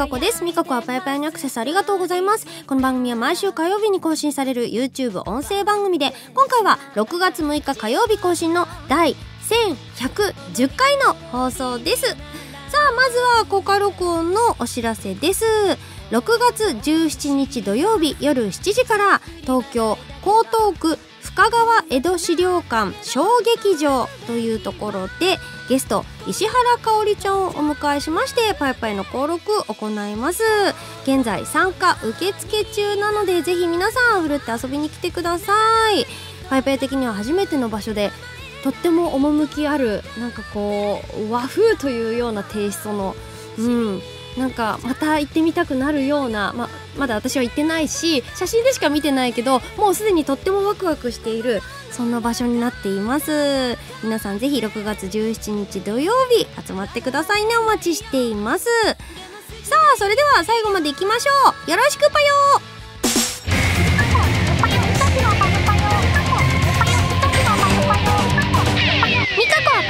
かこですみかこはぱやぱやにアクセスありがとうございますこの番組は毎週火曜日に更新される YouTube 音声番組で今回は6月6日火曜日更新の第1110回の放送ですさあまずは公開録音のお知らせです6月17日土曜日夜7時から東京江東区深川江戸資料館小劇場というところでゲスト石原香織ちゃんをお迎えしましてパイパイの登録を行います現在参加受付中なのでぜひ皆さんふるって遊びに来てくださいパイパイ的には初めての場所でとっても趣あるなんかこう和風というようなテイストのうんなんかまた行ってみたくなるような、まあ、まだ私は行ってないし写真でしか見てないけどもうすでにとってもワクワクしているそんな場所になっています皆さんぜひ6月17日土曜日集まってくださいねお待ちしていますさあそれでは最後までいきましょうよろしくぽよ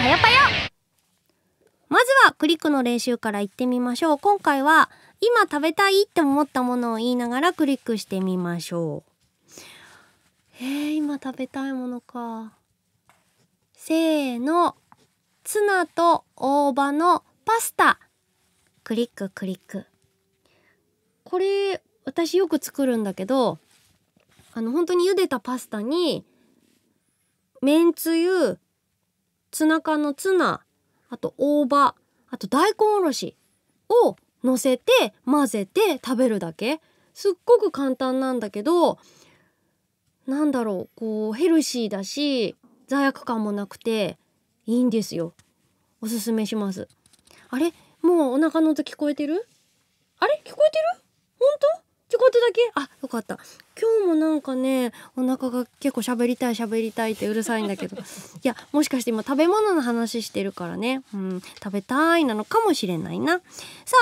ミまずはクリックの練習から行ってみましょう今回は今食べたいって思ったものを言いながらクリックしてみましょう。えー、今食べたいものか。せーの。ツナと大葉のパスタ。クリッククリック。これ、私よく作るんだけど、あの、本当に茹でたパスタに、めんつゆ、ツナ缶のツナ、あと大葉、あと大根おろしを乗せて混ぜて食べるだけすっごく簡単なんだけどなんだろうこうヘルシーだし罪悪感もなくていいんですよおすすめしますあれもうお腹の音聞こえてるあれ聞こえてる本当ちょこっとだけあ、よかった。今日もなんかね、お腹が結構喋りたい喋りたいってうるさいんだけど。いや、もしかして今食べ物の話してるからね。うん、食べたいなのかもしれないな。さ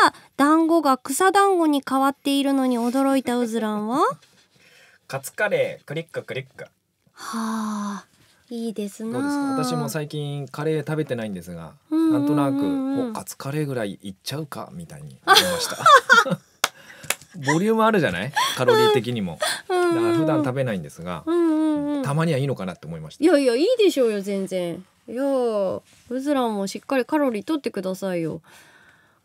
あ、団子が草団子に変わっているのに驚いたうずらんはカツカレー、クリッククリック。はあ。いいですね。私も最近カレー食べてないんですが、んなんとなく、お、カツカレーぐらいいっちゃうかみたいに思いました。ボリュームあるじゃないカロリー的にも、うん、だから普段食べないんですが、うんうんうん、たまにはいいのかなって思いましたいやいやいいでしょうよ全然いやうずらもしっかりカロリー取ってくださいよ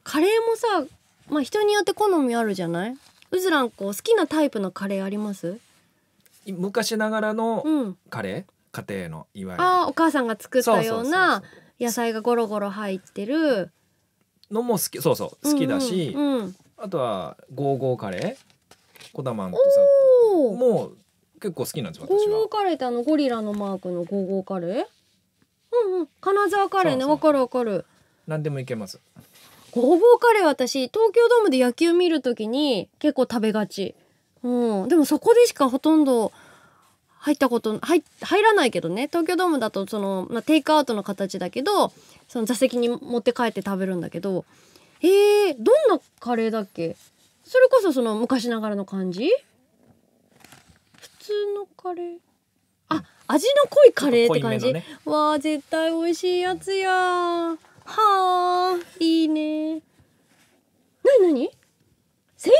カレーもさまあ人によって好みあるじゃないうずらんこう好きなタイプのカレーあります昔ながらのカレー、うん、家庭のいわゆるあお母さんが作ったような野菜がゴロゴロ入ってるのも好きそうそう好きだし、うんうんうん、あとはゴーゴーカレーこだまんとさおもう結構好きなんですよゴーゴーカレーってあのゴリラのマークのゴーゴーカレーうんうん金沢カレーねわかるわかる何でもいけますゴーゴーカレー私東京ドームで野球見るときに結構食べがちうんでもそこでしかほとんど入ったこと入入らないけどね東京ドームだとその、まあ、テイクアウトの形だけどその座席に持って帰って食べるんだけどえー、どんなカレーだっけそれこそその昔ながらの感じ普通のカレーあ味の濃いカレーって感じ、ね、わあ絶対美味しいやつやはあいいねなになに千切りキャ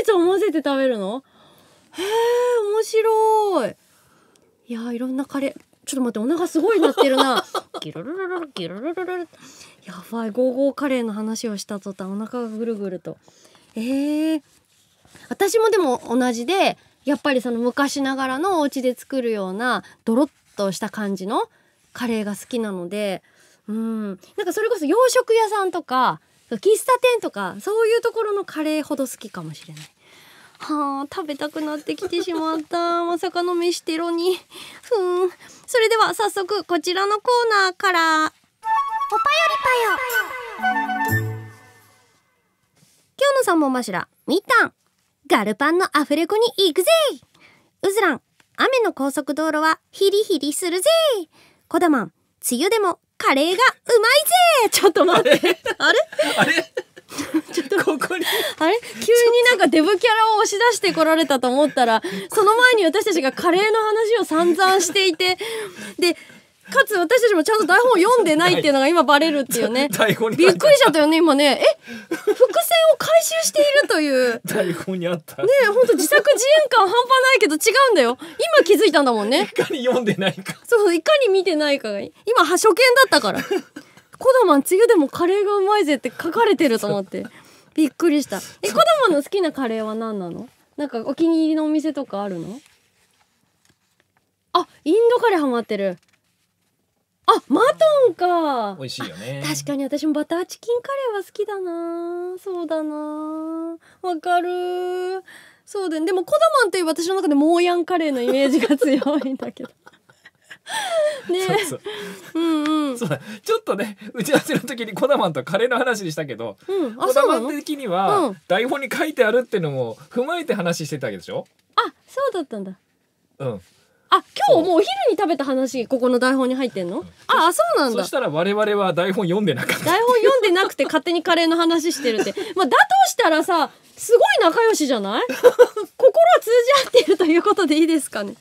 ベツを混ぜて食べるのへえ面白いいやいろんなカレーちょっと待ってお腹すごいなってるな ギロロロロギロロロロやばいゴーゴーカレーの話をした途端お腹がぐるぐるとえー、私もでも同じでやっぱりその昔ながらのお家で作るようなドロッとした感じのカレーが好きなのでうんなんかそれこそ洋食屋さんとか喫茶店とかそういうところのカレーほど好きかもしれない。はあ、食べたくなってきてしまった。まさかの飯テロに。ふん。それでは早速こちらのコーナーから。おぱりぱよ今日の三本柱みたんガルパンのアフレコに行くぜうずらん雨の高速道路はヒリヒリするぜこだまん梅雨でもカレーがうまいぜちょっと待って あれあれちょっとここにあれ急になんかデブキャラを押し出してこられたと思ったらその前に私たちがカレーの話を散々していてでかつ私たちもちゃんと台本を読んでないっていうのが今バレるっていうね。台本にびっくりしちゃったよね、今ね。え伏線を回収しているという。台本にあった。ねえ、ほんと自作自演感半端ないけど違うんだよ。今気づいたんだもんね。いかに読んでないか。そう、いかに見てないかが。今、初見だったから。コダマン、梅雨でもカレーがうまいぜって書かれてると思って。びっくりした。え、コダマンの好きなカレーは何なのなんかお気に入りのお店とかあるのあ、インドカレーハマってる。あマトンか美味しいよね確かに私もバターチキンカレーは好きだなそうだなわかるそうだねでもコダマンという私の中でモーヤンカレーのイメージが強いんだけど ねそうそううんうんそうだちょっとね打ち合わせの時にコダマンとカレーの話にしたけど、うん、コダマン的には、台本に書いてあるっていうのも踏まえて話してたわけでしょあそうだったんだうんあ今日もうお昼に食べた話ここの台本に入ってんのあそうなんだそしたら我々は台本読んでなかった台本読んでなくて勝手にカレーの話してるってまあだとしたらさすごい仲良しじゃない 心は通じ合っているということでいいですかね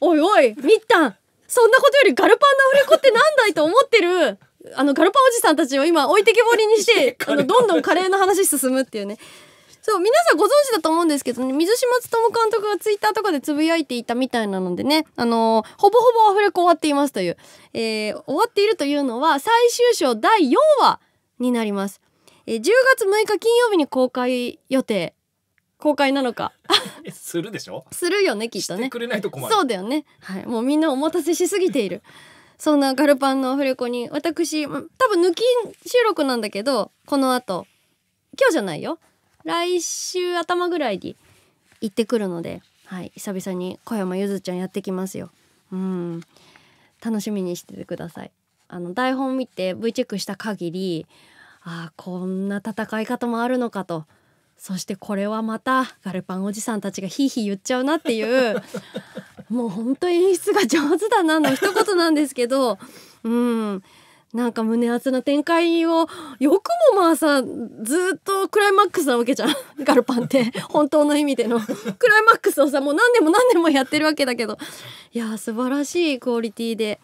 おいおいみったんそんなことよりガルパンの売れ子ってなんだいと思ってるあのガルパンおじさんたちを今置いてけぼりにして あのどんどんカレーの話進むっていうねそう皆さんご存知だと思うんですけどね水島努監督がツイッターとかでつぶやいていたみたいなのでねあのー、ほぼほぼアフレコ終わっていますという、えー、終わっているというのは最終章第4話になります、えー、10月6日金曜日に公開予定公開なのか するでしょするよねきっとねくれないとる。そうだよねはいもうみんなお待たせしすぎているそんなガルパンのアフレコに私多分抜き収録なんだけどこの後今日じゃないよ来週頭ぐらいに行ってくるので、はい、久々に小山ゆずちゃんやってきますよ。うん、楽しみにしててください。あの台本見て V チェックした限り、ああこんな戦い方もあるのかと。そしてこれはまたガルパンおじさんたちがヒーヒー言っちゃうなっていう もう本当演出が上手だなの一言なんですけどうんなんか胸熱な展開をよくもまあさずっとクライマックスなわけじゃん ガルパンって 本当の意味でのクライマックスをさもう何年も何年もやってるわけだけどいや素晴らしいクオリティで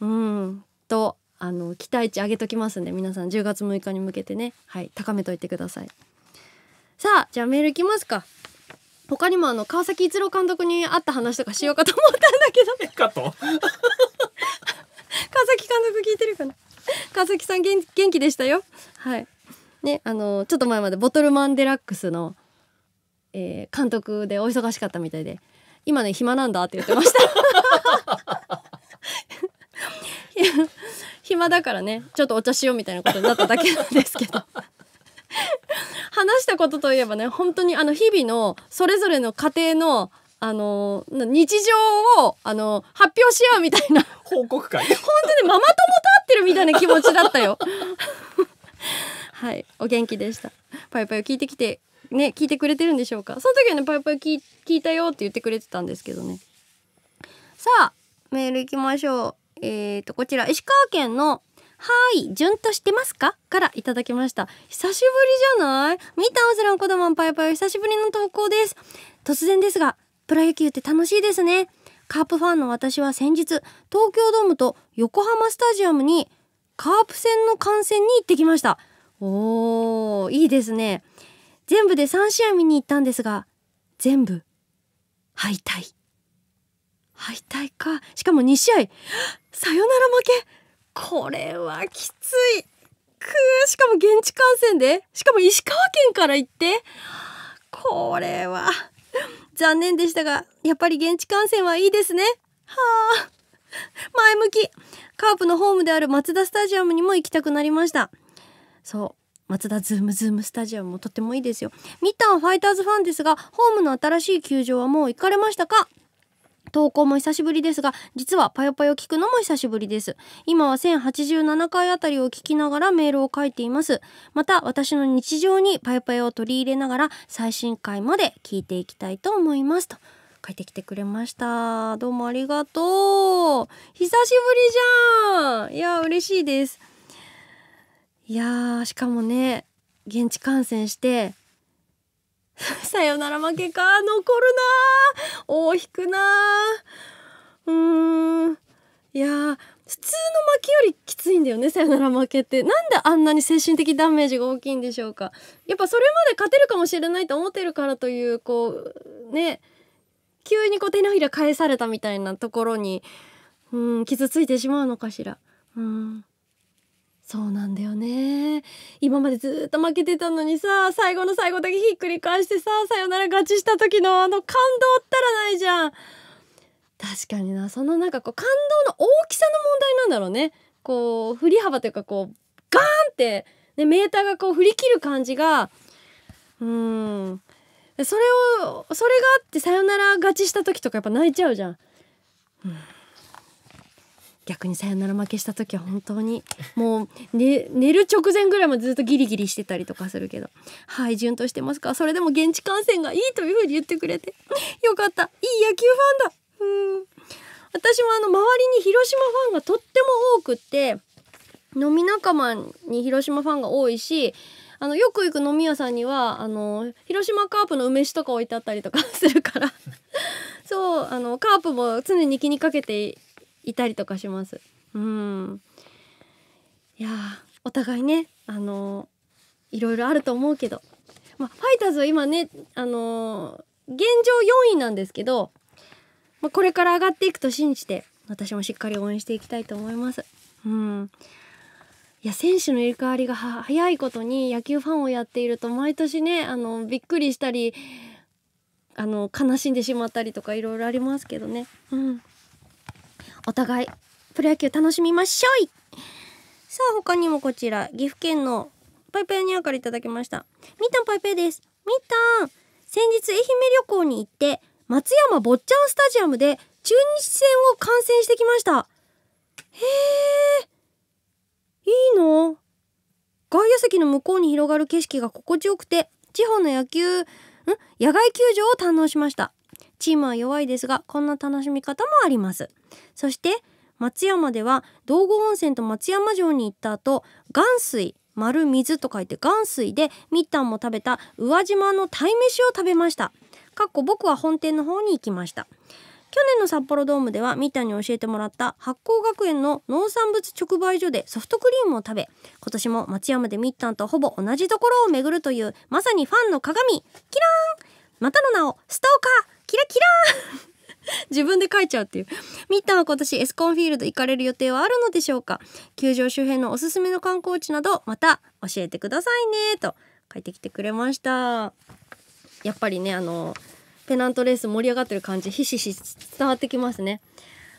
うんとあの期待値上げときますんで皆さん10月6日に向けてねはい高めといてくださいさあじゃあメールいきますか他にもあの川崎一郎監督に会った話とかしようかと思ったんだけど 川崎監督聞いてるかな 川崎さん元元気でしたよはいねあのちょっと前までボトルマンデラックスの、えー、監督でお忙しかったみたいで今ね暇なんだって言ってました 暇だからねちょっとお茶しようみたいなことになっただけなんですけど 話したことといえばね本当にあの日々のそれぞれの家庭のあの日常をあの発表し合うみたいな報告会 本当にママ友と会ってるみたいな気持ちだったよ はいお元気でしたパイパイを聞いてきてね聞いてくれてるんでしょうかその時はねパイパイ聞聞いたよって言ってくれてたんですけどねさあメールいきましょうえっ、ー、とこちら石川県のはい、順としてますかからいただきました。久しぶりじゃない見たオズランコダパイパイ久しぶりの投稿です。突然ですが、プロ野球って楽しいですね。カープファンの私は先日、東京ドームと横浜スタジアムにカープ戦の観戦に行ってきました。おー、いいですね。全部で3試合見に行ったんですが、全部、敗退。敗退か。しかも2試合、さよなら負け。これはきつい。くしかも現地観戦で、しかも石川県から行って、これは、残念でしたが、やっぱり現地観戦はいいですね。はあ。前向き。カープのホームであるマツダスタジアムにも行きたくなりました。そう。マツダズームズームスタジアムもとてもいいですよ。見たファイターズファンですが、ホームの新しい球場はもう行かれましたか投稿も久しぶりですが、実はパヨパヨ聞くのも久しぶりです。今は1087回あたりを聞きながらメールを書いています。また私の日常にパヨパヨを取り入れながら最新回まで聞いていきたいと思います。と書いてきてくれました。どうもありがとう。久しぶりじゃんいや、嬉しいです。いやしかもね、現地観戦して、さよなら負けか、残るな棒引くなうーんいや普通の負けよりきついんだよねさよなら負けってなんであんなに精神的ダメージが大きいんでしょうかやっぱそれまで勝てるかもしれないと思ってるからというこうね急にこう手のひら返されたみたいなところにうん傷ついてしまうのかしらうんそうなんだよね今までずっと負けてたのにさ最後の最後だけひっくり返してささよなら勝ちした時のあの感動ったらないじゃん確かになそのなんかこう感動の大きさの問題なんだろうねこう振り幅というかこうガーンって、ね、メーターがこう振り切る感じがうんそれをそれがあってさよなら勝ちした時とかやっぱ泣いちゃうじゃん。うん逆にさよなら負けした時は本当にもう、ね、寝る直前ぐらいまでずっとギリギリしてたりとかするけどはい順としてますかそれでも現地観戦がいいというふうに言ってくれてよかったいい野球ファンだうん私もあの周りに広島ファンがとっても多くって飲み仲間に広島ファンが多いしあのよく行く飲み屋さんにはあの広島カープの梅酒とか置いてあったりとかするからそうあのカープも常に気にかけていたりとかします。うんいやお互いねあのー、いろいろあると思うけど、まあ、ファイターズは今ねあのー、現状4位なんですけど、まあ、これから上がっていくと信じて私もしっかり応援していきたいと思います。うんいや選手の入れ替わりが早いことに野球ファンをやっていると毎年ねあのびっくりしたりあの悲しんでしまったりとかいろいろありますけどね。うんお互いプロ野球楽しみましょうさあ他にもこちら岐阜県のパイパイニアからいただきましたみーたんパイパイですみーたん先日愛媛旅行に行って松山坊ちゃんスタジアムで中日戦を観戦してきましたへえいいの外野席の向こうに広がる景色が心地よくて地方の野球ん野外球場を堪能しましたチームは弱いですがこんな楽しみ方もありますそして松山では道後温泉と松山城に行った後元水丸水と書いて元水でみったんも食べた宇和島の鯛めしを食べましたかっこ僕は本店の方に行きました去年の札幌ドームでは三谷に教えてもらった八甲学園の農産物直売所でソフトクリームを食べ今年も松山でみったんとほぼ同じところを巡るというまさにファンの鏡キラーンまたの名をストーカーキラキラ 自分で書いちゃうっていう。ミッタは今年エスコンフィールド行かれる予定はあるのでしょうか球場周辺のおすすめの観光地など、また教えてくださいね、と書いてきてくれました。やっぱりね、あの、ペナントレース盛り上がってる感じ、ひしひし伝わってきますね。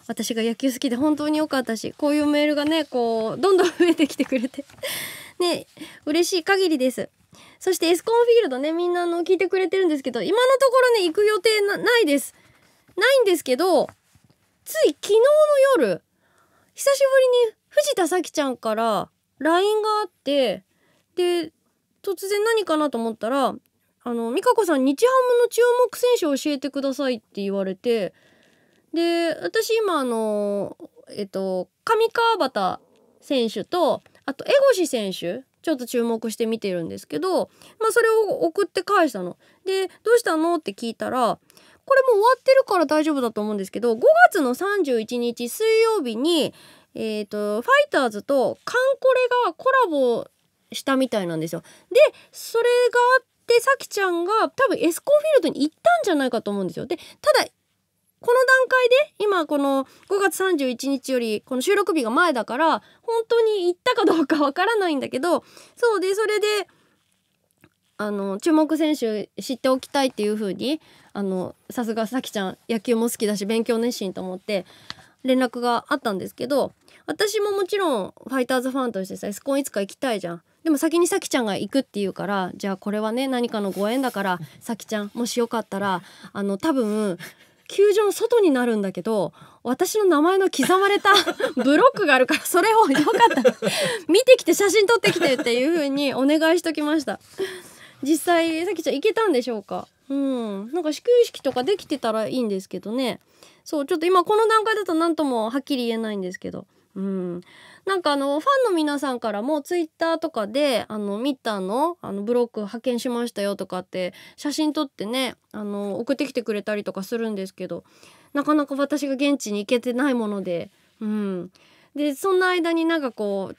私が野球好きで本当に良かったし、こういうメールがね、こう、どんどん増えてきてくれて ね、嬉しい限りです。そしてエスコンフィールドね、みんなの聞いてくれてるんですけど、今のところね、行く予定なないです。ないんですけど、つい昨日の夜、久しぶりに藤田咲ちゃんから LINE があって、で、突然何かなと思ったら、あの、美香子さん、日ハムの注目選手を教えてくださいって言われて、で、私今あの、えっと、上川端選手と、あと、江越選手ちょっと注目して見てるんですけど、まあ、それを送って返したの。で「どうしたの?」って聞いたらこれもう終わってるから大丈夫だと思うんですけど5月の31日水曜日に、えーと、ファイターズとカンコレがコラボしたみたいなんですよ。でそれがあってさきちゃんが多分エスコンフィールドに行ったんじゃないかと思うんですよ。でただこの段階で今この5月31日よりこの収録日が前だから本当に行ったかどうかわからないんだけどそうでそれであの注目選手知っておきたいっていう風にあさすがさきちゃん野球も好きだし勉強熱心と思って連絡があったんですけど私ももちろんファイターズファンとしてさエスコンいつか行きたいじゃん。でも先にさきちゃんが行くっていうからじゃあこれはね何かのご縁だからさきちゃんもしよかったらあの多分球場の外になるんだけど私の名前の刻まれた ブロックがあるからそれをよかったら見てきて写真撮ってきてっていう風にお願いしときました実際さきちゃん行けたんでしょうかうんなんか始球式とかできてたらいいんですけどねそうちょっと今この段階だと何ともはっきり言えないんですけどうんなんかあのファンの皆さんからもツイッターとかであのミッターのあのブロック発見しましたよとかって写真撮ってねあの送ってきてくれたりとかするんですけどなかなか私が現地に行けてないものでうんでそんな間になんかこう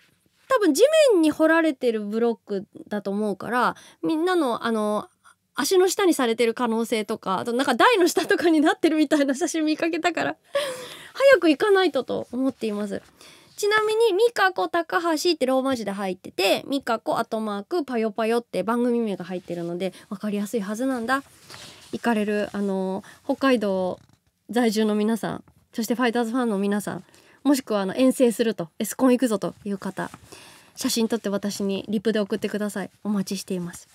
多分地面に掘られてるブロックだと思うからみんなのあの足の下にされてる可能性とかあとなんか台の下とかになってるみたいな写真見かけたから早く行かないとと思っています。ちなみに、ミカコ高橋ってローマ字で入ってて、ミカコあとマークパヨパヨって番組名が入ってるので、分かりやすいはずなんだ。行かれる、あの、北海道在住の皆さん、そしてファイターズファンの皆さん、もしくはあの遠征すると、エスコン行くぞという方、写真撮って私にリプで送ってください。お待ちしています。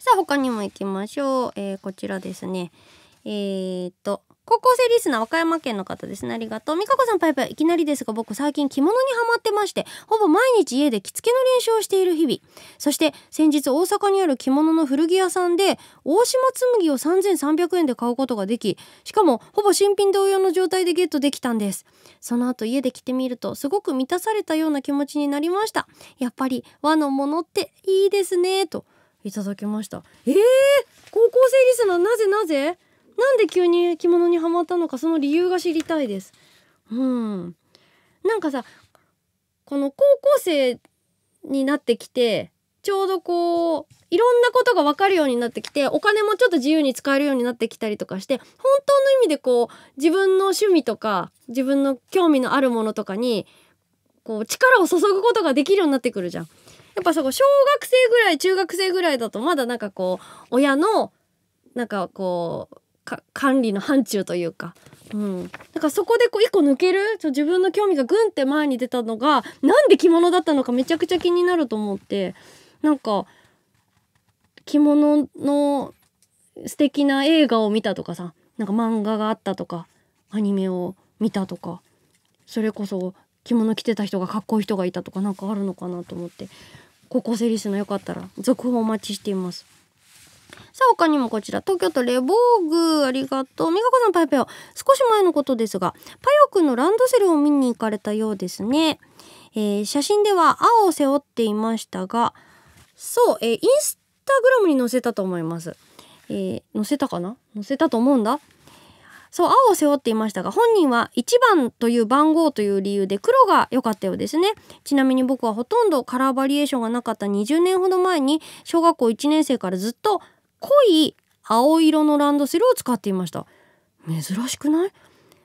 さあ、他にも行きましょう。えー、こちらですね。えー、っと、高校生リスナー和歌山県の方ですねありがとう美香子さんパイパイいきなりですが僕最近着物にハマってましてほぼ毎日家で着付けの練習をしている日々そして先日大阪にある着物の古着屋さんで大島紬を3300円で買うことができしかもほぼ新品同様の状態でゲットできたんですその後家で着てみるとすごく満たされたような気持ちになりましたやっぱり和のものっていいですねといただきましたえー、高校生リスナーなぜなぜなんで急に着物にはまったのかその理由が知りたいです。うん、なんかさこの高校生になってきてちょうどこういろんなことが分かるようになってきてお金もちょっと自由に使えるようになってきたりとかして本当の意味でこう自分の趣味とか自分の興味のあるものとかにこう力を注ぐことができるようになってくるじゃん。やっぱそこ小学生ぐらい中学生ぐらいだとまだなんかこう親のなんかこう管理の範疇というか。うん、だからそこでこう一個抜けるちょ自分の興味がぐんって前に出たのがなんで着物だったのかめちゃくちゃ気になると思ってなんか着物の素敵な映画を見たとかさなんか漫画があったとかアニメを見たとかそれこそ着物着てた人がかっこいい人がいたとかなんかあるのかなと思って高校生リスのよかったら続報お待ちしています。さあ他にもこちら、東京都レボーグ、ありがとう。美香子さん、パイパヨ。少し前のことですが、パヨくんのランドセルを見に行かれたようですね。えー、写真では青を背負っていましたが、そう、えー、インスタグラムに載せたと思います。えー、載せたかな載せたと思うんだ。そう、青を背負っていましたが、本人は1番という番号という理由で黒が良かったようですね。ちなみに僕はほとんどカラーバリエーションがなかった20年ほど前に、小学校1年生からずっと濃い青色のランドセルを使っていました珍しくない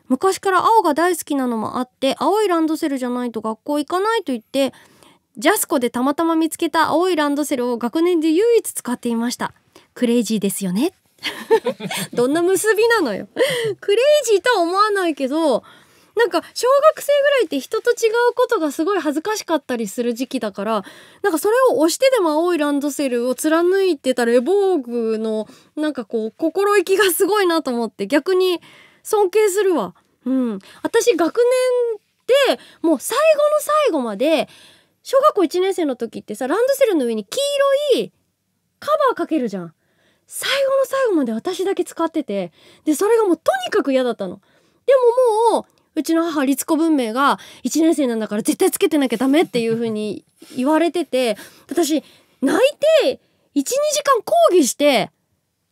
昔から青が大好きなのもあって青いランドセルじゃないと学校行かないと言ってジャスコでたまたま見つけた青いランドセルを学年で唯一使っていましたクレイジーですよね どんな結びなのよクレイジーとは思わないけどなんか小学生ぐらいって人と違うことがすごい恥ずかしかったりする時期だからなんかそれを押してでも青いランドセルを貫いてたレボーグのなんかこう心意気がすごいなと思って逆に尊敬するわ。うん、私学年でもう最後の最後まで小学校1年生の時ってさランドセルの上に黄色いカバーかけるじゃん。最後の最後まで私だけ使っててでそれがもうとにかく嫌だったの。でももううちの母律子文明が1年生なんだから絶対つけてなきゃダメっていうふうに言われてて私泣いて12時間講義して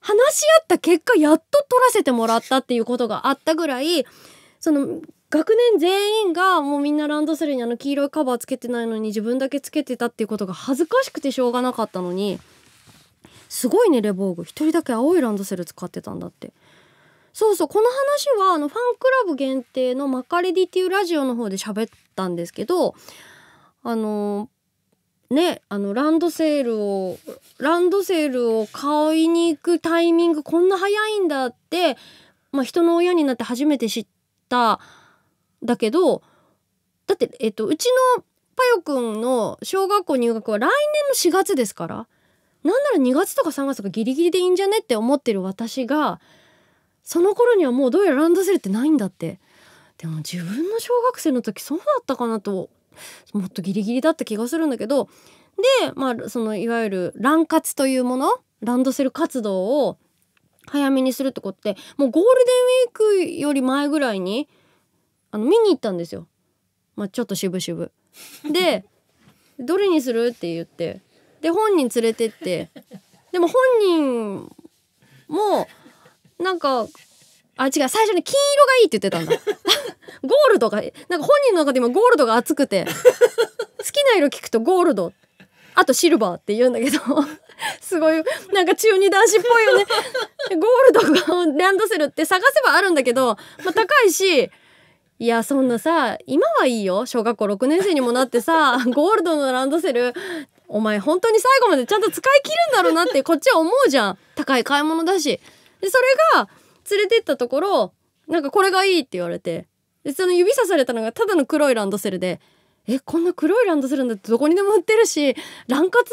話し合った結果やっと取らせてもらったっていうことがあったぐらいその学年全員がもうみんなランドセルにあの黄色いカバーつけてないのに自分だけつけてたっていうことが恥ずかしくてしょうがなかったのにすごいねレボーグ一人だけ青いランドセル使ってたんだって。そうそうこの話はあのファンクラブ限定の「マカレディ」っていうラジオの方で喋ったんですけどあのねあのランドセールをランドセールを買いに行くタイミングこんな早いんだって、まあ、人の親になって初めて知っただけどだって、えっと、うちのパヨくんの小学校入学は来年の4月ですからなんなら2月とか3月とかギリギリでいいんじゃねって思ってる私がその頃にはもうどうやらランドセルってないんだってでも自分の小学生の時そうだったかなともっとギリギリだった気がするんだけどでまあそのいわゆるラン活というものランドセル活動を早めにするってことってもうゴールデンウィークより前ぐらいにあの見に行ったんですよ、まあ、ちょっと渋々。でどれにするって言ってで本人連れてってでも本人もなんかあ違う最初に金色がいいって言ってたんだ ゴールドがなんか本人の中でもゴールドが熱くて 好きな色聞くとゴールドあとシルバーって言うんだけど すごいなんか中二男子っぽいよねゴールドがランドセルって探せばあるんだけど、まあ、高いしいやそんなさ今はいいよ小学校6年生にもなってさゴールドのランドセルお前本当に最後までちゃんと使い切るんだろうなってこっちは思うじゃん高い買い物だしで、それが連れてったところ、なんかこれがいいって言われて、で、その指さされたのがただの黒いランドセルで、え、こんな黒いランドセルなんてどこにでも売ってるし、乱活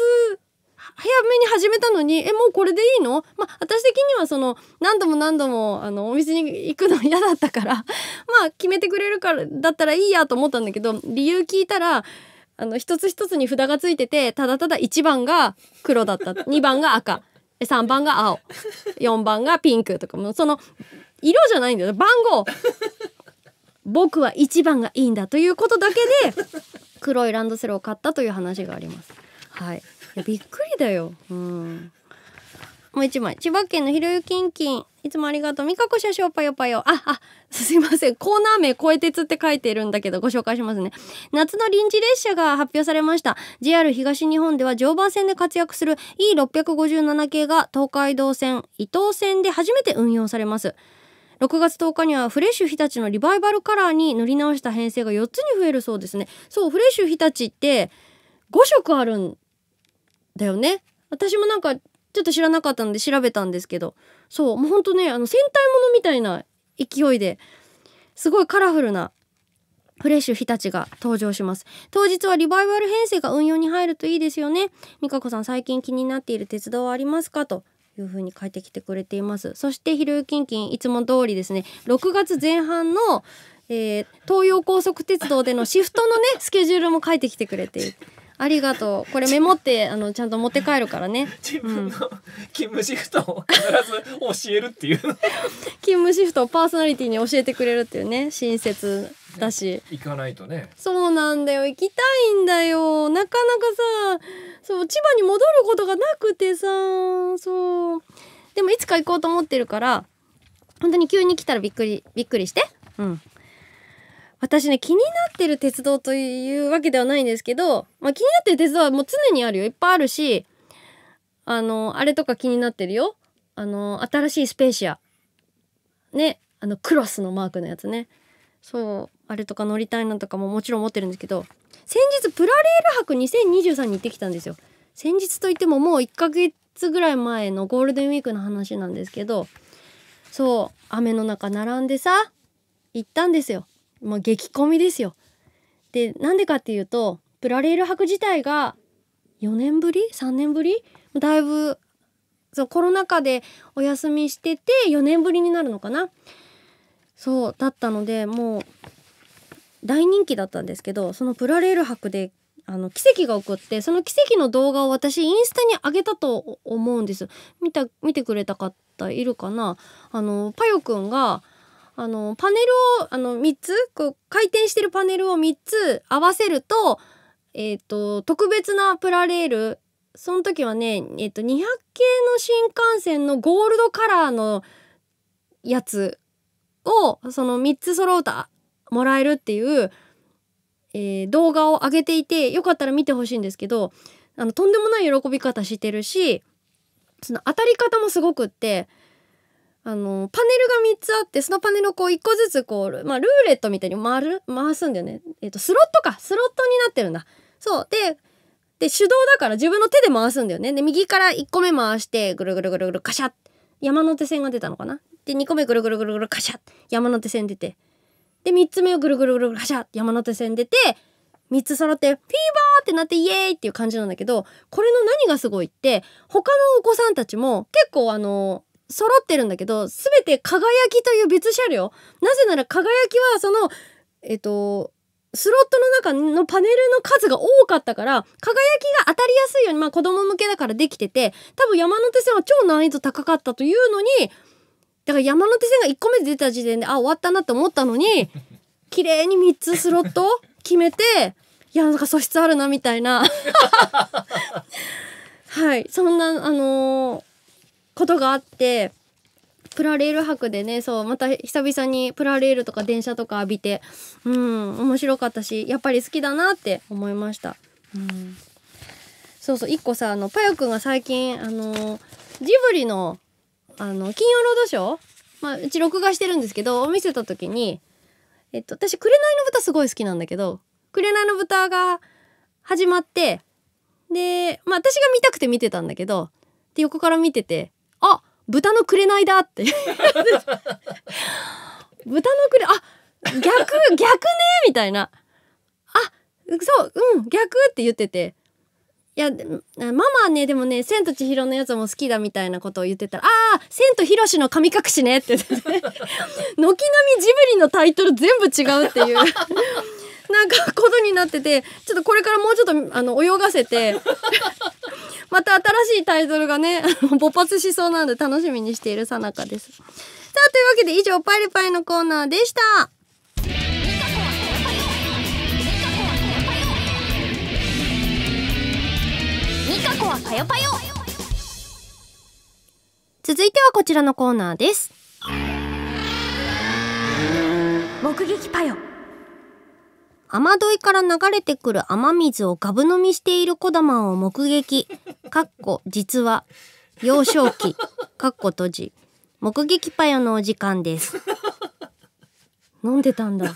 早めに始めたのに、え、もうこれでいいのま私的にはその、何度も何度も、あの、お店に行くの嫌だったから まあ、決めてくれるから、だったらいいやと思ったんだけど、理由聞いたら、あの、一つ一つに札がついてて、ただただ1番が黒だった。2番が赤。3番が青4番がピンクとかもその色じゃないんだよ番号僕は1番がいいんだということだけで黒いランドセルを買ったという話があります。はい、いびっくりだよ、うんもう一枚千葉県のひろゆきんきんいつもありがとう。みかこ社長パヨパヨ。あ、あ、すいません。コーナー名、超え鉄って書いてるんだけど、ご紹介しますね。夏の臨時列車が発表されました。JR 東日本では常磐線で活躍する E657 系が東海道線、伊東線で初めて運用されます。6月10日にはフレッシュ日立のリバイバルカラーに塗り直した編成が4つに増えるそうですね。そう、フレッシュ日立って5色あるんだよね。私もなんかちょっと知らなかったので調べたんですけど。そうもうほんとねあの戦隊ものみたいな勢いですごいカラフルなフレッシュ日立が登場します当日はリバイバル編成が運用に入るといいですよね美香子さん最近気になっている鉄道はありますかという風に書いてきてくれていますそしてひろゆきんきんいつも通りですね6月前半の、えー、東洋高速鉄道でのシフトのねスケジュールも書いてきてくれていてありがとう。これメモってあのちゃんと持って帰るからね。自分の勤務シフトを必ず教えるっていう勤務シフトをパーソナリティに教えてくれるっていうね親切だし、ね、行かないとねそうなんだよ行きたいんだよなかなかさそう千葉に戻ることがなくてさそうでもいつか行こうと思ってるから本当に急に来たらびっくりびっくりしてうん私ね気になってる鉄道というわけではないんですけど、まあ、気になってる鉄道はもう常にあるよいっぱいあるしあのあれとか気になってるよあの新しいスペーシアねあのクロスのマークのやつねそうあれとか乗りたいなとかももちろん持ってるんですけど先日プラレール博2023に行ってきたんですよ先日といってももう1ヶ月ぐらい前のゴールデンウィークの話なんですけどそう雨の中並んでさ行ったんですよもう激混みですよ。でなんでかっていうとプラレール博自体が4年ぶり3年ぶりだいぶそうコロナ禍でお休みしてて4年ぶりになるのかなそうだったのでもう大人気だったんですけどそのプラレール博であの奇跡が起こってその奇跡の動画を私インスタに上げたと思うんです見た見てくれた方いるかなあのパヨくんがあのパネルをあの3つこう回転してるパネルを3つ合わせると,、えーと、特別なプラレールその時はね、えーと、200系の新幹線のゴールドカラーのやつをその3つ揃うともらえるっていう、えー、動画を上げていてよかったら見てほしいんですけどあのとんでもない喜び方してるしその当たり方もすごくって。あの、パネルが3つあって、そのパネルをこう1個ずつこう、まあ、ルーレットみたいに回る、回すんだよね。えっ、ー、と、スロットか。スロットになってるんだ。そう。で、で、手動だから自分の手で回すんだよね。で、右から1個目回して、ぐるぐるぐるぐるカシャッ。山手線が出たのかな。で、2個目ぐるぐるぐるぐるカシャッ。山手線出て。で、3つ目をぐるぐるぐるカシャッ。山手線出て、3つ揃ってフィーバーってなってイエーイっていう感じなんだけど、これの何がすごいって、他のお子さんたちも結構あの、揃ってるんだけど、すべて輝きという別車両。なぜなら輝きはその、えっと、スロットの中のパネルの数が多かったから、輝きが当たりやすいように、まあ子供向けだからできてて、多分山手線は超難易度高かったというのに、だから山手線が1個目で出た時点で、あ、終わったなって思ったのに、綺麗に3つスロット 決めて、いや、なんか素質あるな、みたいな。はい。そんな、あのーことがあってプラレール博でねそうまた久々にプラレールとか電車とか浴びてうん面白かったしやっぱり好きだなって思いました。うんそうそう、一個さ、あの、パヨくんが最近、あのー、ジブリの、あの、金曜ロードショーまあ、うち録画してるんですけど、見せた時に、えっと、私、紅の豚すごい好きなんだけど、紅の豚が始まって、で、まあ、私が見たくて見てたんだけど、で、横から見てて、あ豚のれないだって豚のくれあ逆逆ねみたいなあそううん逆って言ってていやママはねでもね「千と千尋のやつも好きだ」みたいなことを言ってたら「ああ千とひの神隠しね」って軒並みジブリのタイトル全部違うっていうなんかことになっててちょっとこれからもうちょっとあの泳がせて また新しいタイトルがね勃発しそうなので楽しみにしているさなかです。さあというわけで以上「パリパイ」のコーナーでした。ミカコはパヨパヨ続いてはこちらのコーナーです目撃パヨ雨どいから流れてくる雨水をガブ飲みしている小玉を目撃。かっこ、実は、幼少期。かっこ閉じ。目撃パヨのお時間です。飲んでたんだ。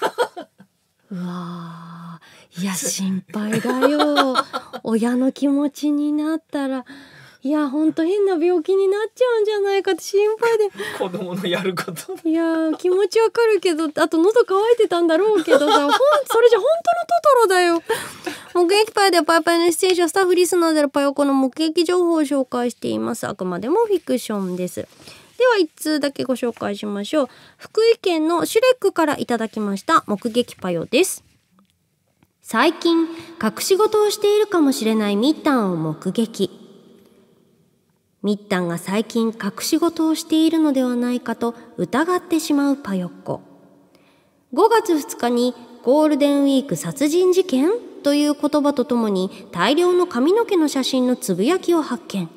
うわいや、心配だよ。親の気持ちになったら。いやほんと変な病気になっちゃうんじゃないかって心配で 子供のやることいや気持ちわかるけどあと喉乾いてたんだろうけどさほんそれじゃ本当のトトロだよ目撃パイでパイパイの出演者スタッフリスナーでのパヨコの目撃情報を紹介していますあくまでもフィクションですでは1通だけご紹介しましょう福井県のシュレックからいただきました目撃パヨです最近隠し事をしているかもしれないミッタンを目撃みったんが最近隠し事をしているのではないかと疑ってしまうパヨッコ。5月2日にゴールデンウィーク殺人事件という言葉とともに大量の髪の毛の写真のつぶやきを発見。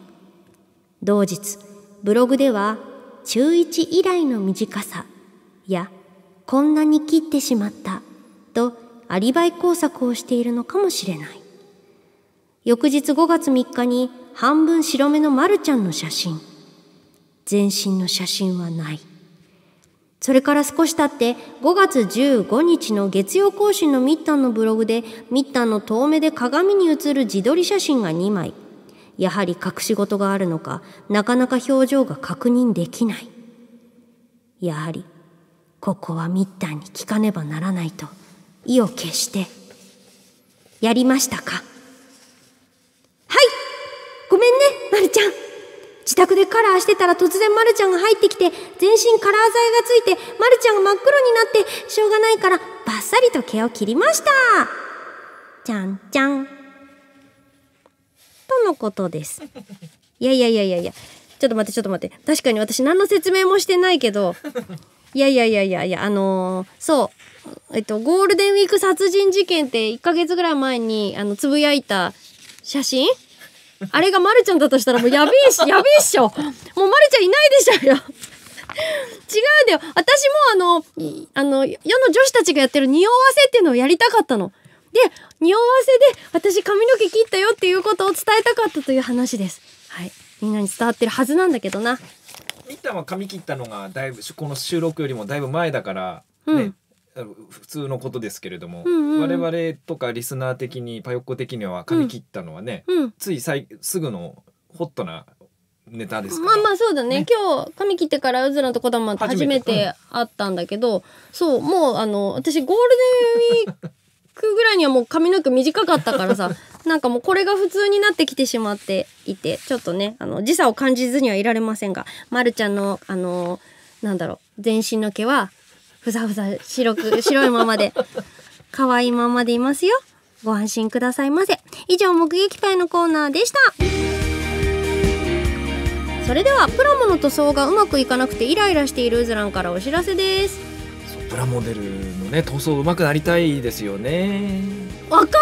同日、ブログでは中1以来の短さやこんなに切ってしまったとアリバイ工作をしているのかもしれない。翌日5月3日に半分白目のまるちゃんの写真。全身の写真はない。それから少し経って5月15日の月曜更新のミッタンのブログでミッタンの遠目で鏡に映る自撮り写真が2枚。やはり隠し事があるのか、なかなか表情が確認できない。やはり、ここはミッタンに聞かねばならないと意を決して、やりましたかはいちゃん自宅でカラーしてたら突然まるちゃんが入ってきて全身カラー剤がついてまるちゃんが真っ黒になってしょうがないからバッサリと毛を切りましたちゃんちゃんとのことですいやいやいやいやいやちょっと待ってちょっと待って確かに私何の説明もしてないけどいやいやいやいやいやあのー、そうえっとゴールデンウィーク殺人事件って1ヶ月ぐらい前にあのつぶやいた写真あれがまるちゃんだとしたらもうやべえし、やべえっしょ。もうまるちゃんいないでしょよ。違うだよ。私もあの、あの、世の女子たちがやってる匂わせっていうのをやりたかったの。で、匂わせで私髪の毛切ったよっていうことを伝えたかったという話です。はい。みんなに伝わってるはずなんだけどな。みったは髪切ったのがだいぶ、この収録よりもだいぶ前だから、ね、うん。普通のことですけれども、うんうん、我々とかリスナー的にパヨッコ的には髪切ったのはね、うんうん、ついさいすぐのホットなネタですまあまあそうだね、ね、今日髪切ってからうずらとこだまって初めて会ったんだけど、うん、そうもうあの私ゴールデンウィークぐらいにはもう髪の毛短かったからさ なんかもうこれが普通になってきてしまっていてちょっとねあの時差を感じずにはいられませんが、ま、るちゃんのあのなんだろう全身の毛はふざふざ白く、白いままで、可愛いままでいますよ。ご安心くださいませ。以上、目撃隊のコーナーでした。それでは、プラモの塗装がうまくいかなくてイライラしているウズラんからお知らせです。プラモデルのね、塗装うまくなりたいですよね。わかる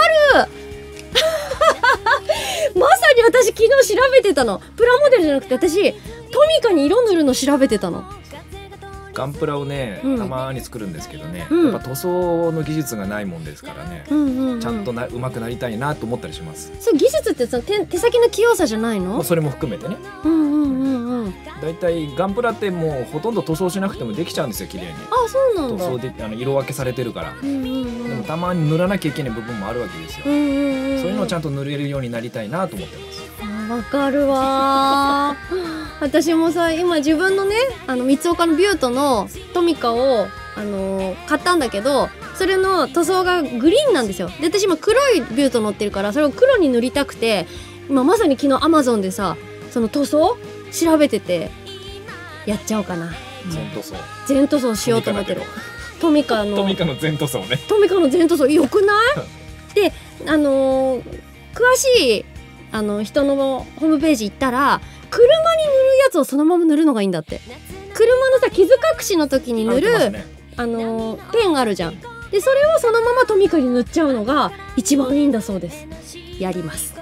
まさに私昨日調べてたの。プラモデルじゃなくて私、トミカに色塗るの調べてたの。ガンプラをね、たまに作るんですけどね、うん、やっぱ塗装の技術がないもんですからね、うんうんうん、ちゃんとなうまくなりたいなと思ったりしますそう技術ってその手手先の器用さじゃないのそれも含めてねうんうんうんうん大体ガンプラってもうほとんど塗装しなくてもできちゃうんですよ綺麗にあそうなん塗装であの色分けされてるから、うんうんうん、でもたまに塗らなきゃいけない部分もあるわけですよ、うんうんうんそういうのをちゃんと塗れるようになりたいなと思ってます、わかるわ 私もさ今自分のねあの三岡のビュートのトミカをあのー、買ったんだけどそれの塗装がグリーンなんですよで私今黒いビュート乗ってるからそれを黒に塗りたくて今まさに昨日アマゾンでさその塗装調べててやっちゃおうかな全塗装全塗装しようと思ってるトミカのトミカの全塗装ねトミカの全塗装よくない であのー、詳しいあの人のホームページ行ったら車に塗るやつをそのまま塗るのがいいんだって車のさ傷隠しの時に塗る、ね、あのペンがあるじゃんでそれをそのままトミカに塗っちゃうのが一番いいんだそうですやります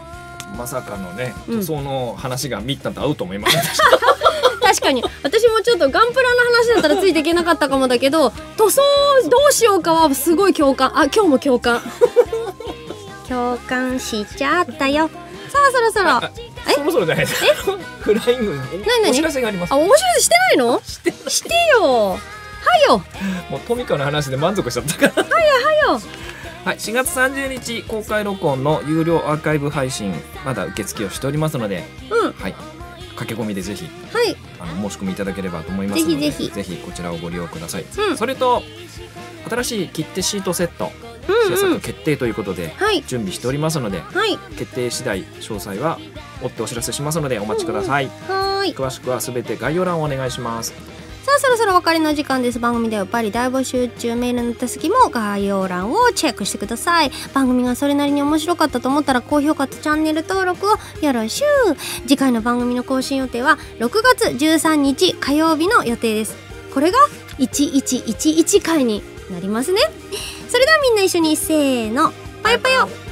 まさかのね塗装の話がミッタと合うと思いませんでした、うん、確かに私もちょっとガンプラの話だったらついていけなかったかもだけど塗装どうしようかはすごい共感あ今日も共感 共感しちゃったよさあそろそろえそろそろじゃないですか フライング何何お知らせがありますあ面白いしてないのしてしてよはよもうトミカの話で満足しちゃったからはよはよはい、4月30日公開録音の有料アーカイブ配信まだ受付をしておりますので、うん、はい、駆け込みでぜひ、はい、あの申し込みいただければと思いますのでぜひぜひこちらをご利用ください、うん、それと新しい切手シートセット制作決定ということで、準備しておりますので、はい、決定次第詳細は追ってお知らせしますのでお待ちください。うんうん、い詳しくはすべて概要欄をお願いします。さあそろそろお別れの時間です番組ではパリ大募集中メールの手先も概要欄をチェックしてください番組がそれなりに面白かったと思ったら高評価とチャンネル登録をよろしゅう次回の番組の更新予定は6月13日火曜日の予定ですこれが1111回になりますねそれではみんな一緒にせーの、ぱよぱよ